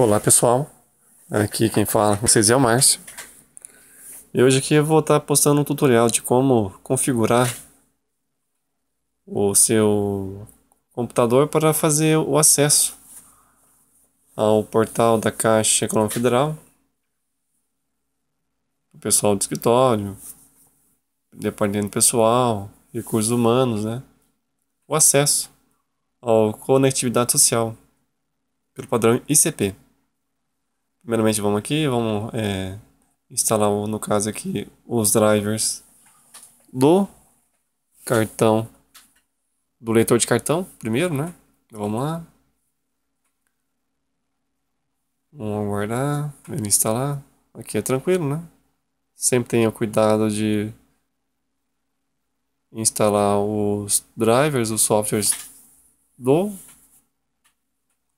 Olá pessoal, aqui quem fala com vocês é o Márcio e hoje aqui eu vou estar tá postando um tutorial de como configurar o seu computador para fazer o acesso ao portal da Caixa Econômica Federal, o pessoal do escritório, departamento pessoal, recursos humanos, né? O acesso ao conectividade social pelo padrão ICP. Primeiramente vamos aqui, vamos é, instalar no caso aqui os drivers do cartão, do leitor de cartão primeiro, né? Então, vamos lá. Vamos aguardar, ele instalar. Aqui é tranquilo, né? Sempre tenha cuidado de instalar os drivers, os softwares do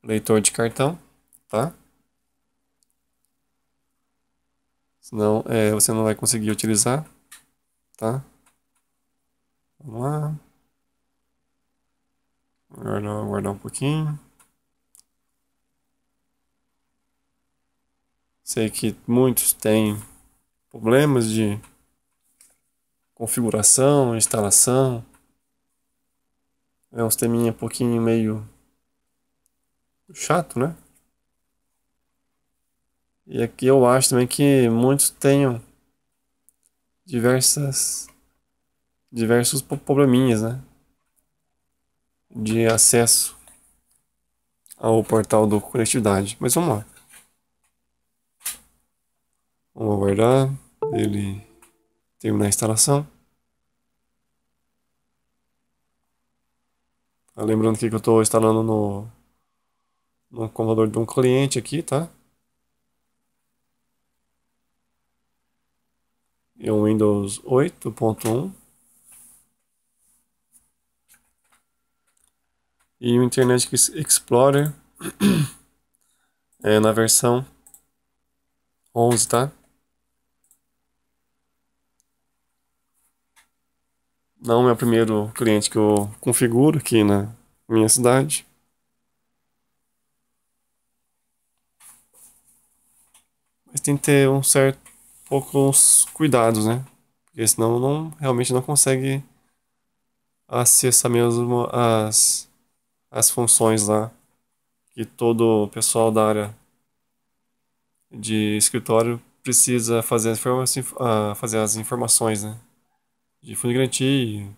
leitor de cartão, tá? Senão é, você não vai conseguir utilizar. Tá? Vamos lá. Guardar, aguardar um pouquinho. Sei que muitos têm problemas de configuração, instalação. É um sisteminha um pouquinho meio chato, né? E aqui eu acho também que muitos tenham diversas diversos probleminhas, né? De acesso ao portal do Conectividade. Mas vamos lá. Vamos aguardar ele terminar a instalação. Tá, lembrando que eu estou instalando no, no computador de um cliente aqui, tá? e um Windows 8.1 e o Internet Explorer é na versão 11, tá? Não é o primeiro cliente que eu configuro aqui na minha cidade. Mas tem que ter um certo poucos cuidados, né? Porque senão não, realmente não consegue acessar mesmo as, as funções lá que todo o pessoal da área de escritório precisa fazer as, ah, fazer as informações, né? De fundo de garantia,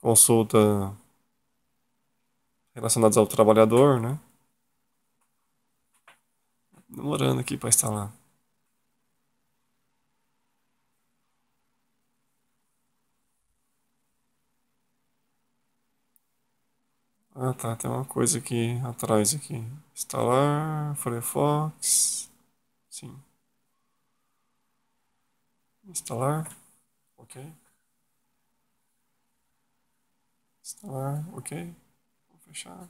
consulta relacionadas ao trabalhador, né? Demorando aqui para instalar. Ah tá, tem uma coisa aqui atrás aqui. Instalar Firefox. Sim. Instalar. Ok. Instalar. Ok. Vou fechar.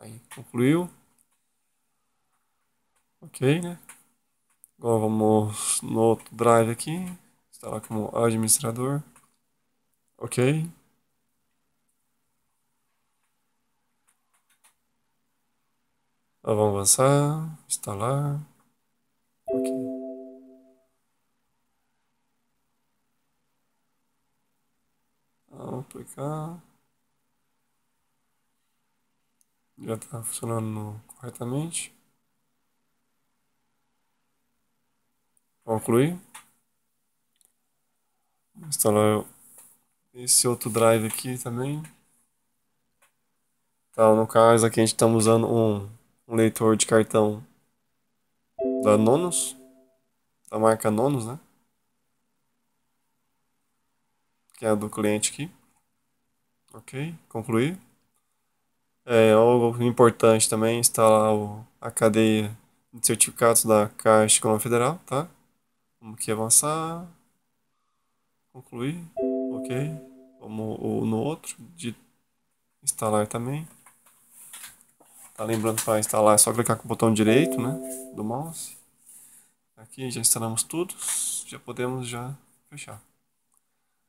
Aí, concluiu. Ok, né? Agora vamos no outro drive aqui. Instalar como administrador. Ok. Então, vamos avançar, instalar. Vamos aplicar. Já está funcionando corretamente. Concluir. Vou instalar esse outro drive aqui também. Então, no caso aqui a gente está usando um um leitor de cartão da Nonos, da marca Nonos, né? Que é a do cliente aqui. Ok, concluir. É, algo importante também, instalar o, a cadeia de certificados da Caixa Econômica Federal, tá? Vamos aqui avançar. Concluir. Ok. Vamos no outro. De instalar também. Tá lembrando para instalar, é só clicar com o botão direito, né, do mouse. Aqui já instalamos tudo, já podemos já fechar.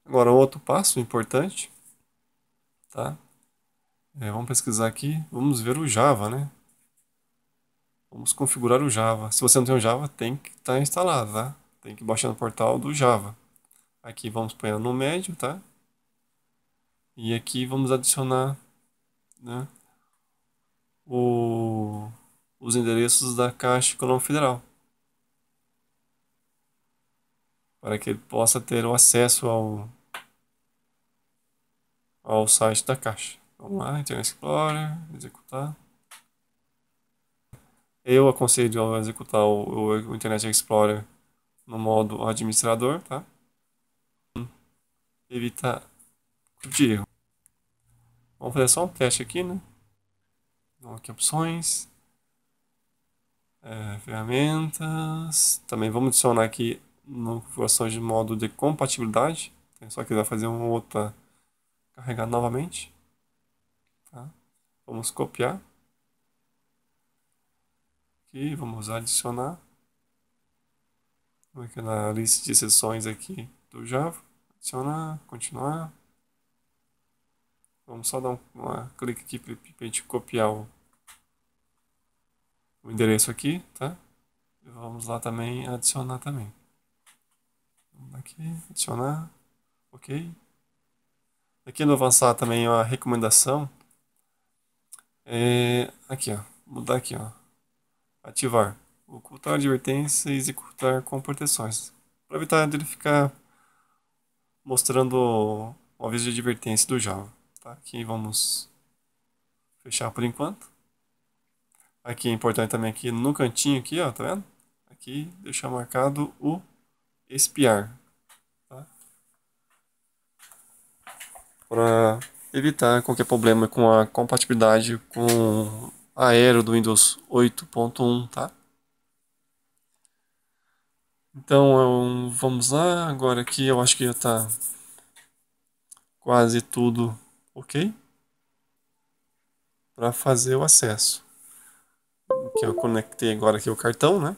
Agora, um outro passo importante, tá? É, vamos pesquisar aqui, vamos ver o Java, né? Vamos configurar o Java. Se você não tem o Java, tem que estar tá instalado, tá? Tem que baixar no portal do Java. Aqui vamos pôr no médio, tá? E aqui vamos adicionar, né? o, os endereços da Caixa Econômica Federal, para que ele possa ter o acesso ao, ao site da Caixa. Vamos lá, Internet então, Explorer, executar. Eu aconselho a executar o, o Internet Explorer no modo administrador, tá? Evitar de erro. Vamos fazer só um teste aqui, né? Vamos aqui opções. É, ferramentas. Também vamos adicionar aqui no configuração de modo de compatibilidade. só é só quiser fazer uma outra, carregar novamente. Tá? Vamos copiar. Aqui, vamos adicionar. Vamos aqui na lista de sessões aqui do Java. Adicionar, continuar. Vamos só dar um, clique aqui para a gente copiar o, o endereço aqui, tá? E vamos lá também adicionar também. Vamos aqui, adicionar, ok. Aqui no avançar também é a recomendação. É, aqui, ó, mudar aqui, ó. Ativar, ocultar advertências e ocultar proteções. Para evitar ele ficar mostrando o aviso de advertência do Java. Tá? Aqui vamos fechar por enquanto. Aqui é importante também aqui no cantinho aqui, ó, tá vendo? Aqui deixar marcado o espiar. Tá? Para evitar qualquer problema com a compatibilidade com a Aero do Windows 8.1, tá? Então vamos lá, agora aqui eu acho que já está quase tudo ok? Para fazer o acesso. Que eu conectei agora aqui o cartão, né?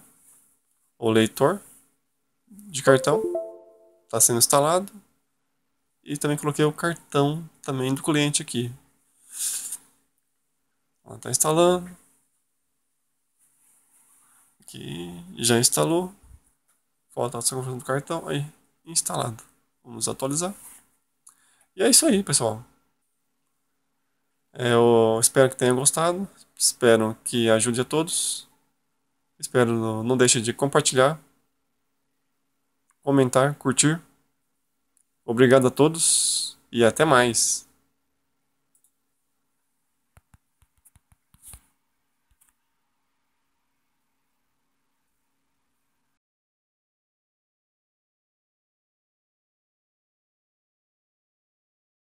O leitor de cartão está sendo instalado. E também coloquei o cartão também do cliente aqui. Está instalando. Aqui, já instalou. Falta a configuração do cartão. Aí, instalado. Vamos atualizar. E é isso aí, pessoal. É, eu espero que tenham gostado, espero que ajude a todos. Espero não deixe de compartilhar, comentar, curtir. Obrigado a todos e até mais.